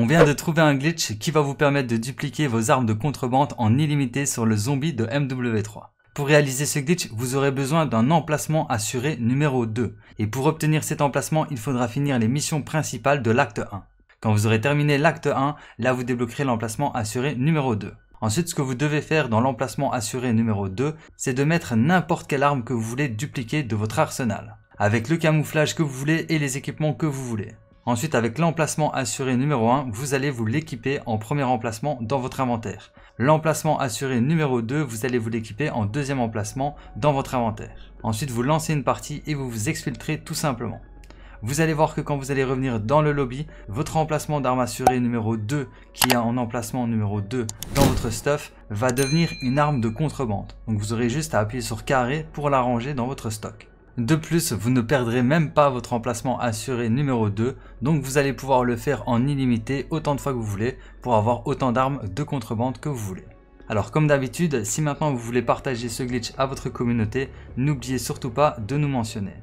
On vient de trouver un glitch qui va vous permettre de dupliquer vos armes de contrebande en illimité sur le zombie de MW3. Pour réaliser ce glitch, vous aurez besoin d'un emplacement assuré numéro 2. Et pour obtenir cet emplacement, il faudra finir les missions principales de l'acte 1. Quand vous aurez terminé l'acte 1, là vous débloquerez l'emplacement assuré numéro 2. Ensuite, ce que vous devez faire dans l'emplacement assuré numéro 2, c'est de mettre n'importe quelle arme que vous voulez dupliquer de votre arsenal, avec le camouflage que vous voulez et les équipements que vous voulez. Ensuite, avec l'emplacement assuré numéro 1, vous allez vous l'équiper en premier emplacement dans votre inventaire. L'emplacement assuré numéro 2, vous allez vous l'équiper en deuxième emplacement dans votre inventaire. Ensuite, vous lancez une partie et vous vous exfiltrez tout simplement. Vous allez voir que quand vous allez revenir dans le lobby, votre emplacement d'arme assurée numéro 2, qui est en emplacement numéro 2 dans votre stuff, va devenir une arme de contrebande. Donc vous aurez juste à appuyer sur carré pour la ranger dans votre stock. De plus, vous ne perdrez même pas votre emplacement assuré numéro 2, donc vous allez pouvoir le faire en illimité autant de fois que vous voulez pour avoir autant d'armes de contrebande que vous voulez. Alors comme d'habitude, si maintenant vous voulez partager ce glitch à votre communauté, n'oubliez surtout pas de nous mentionner.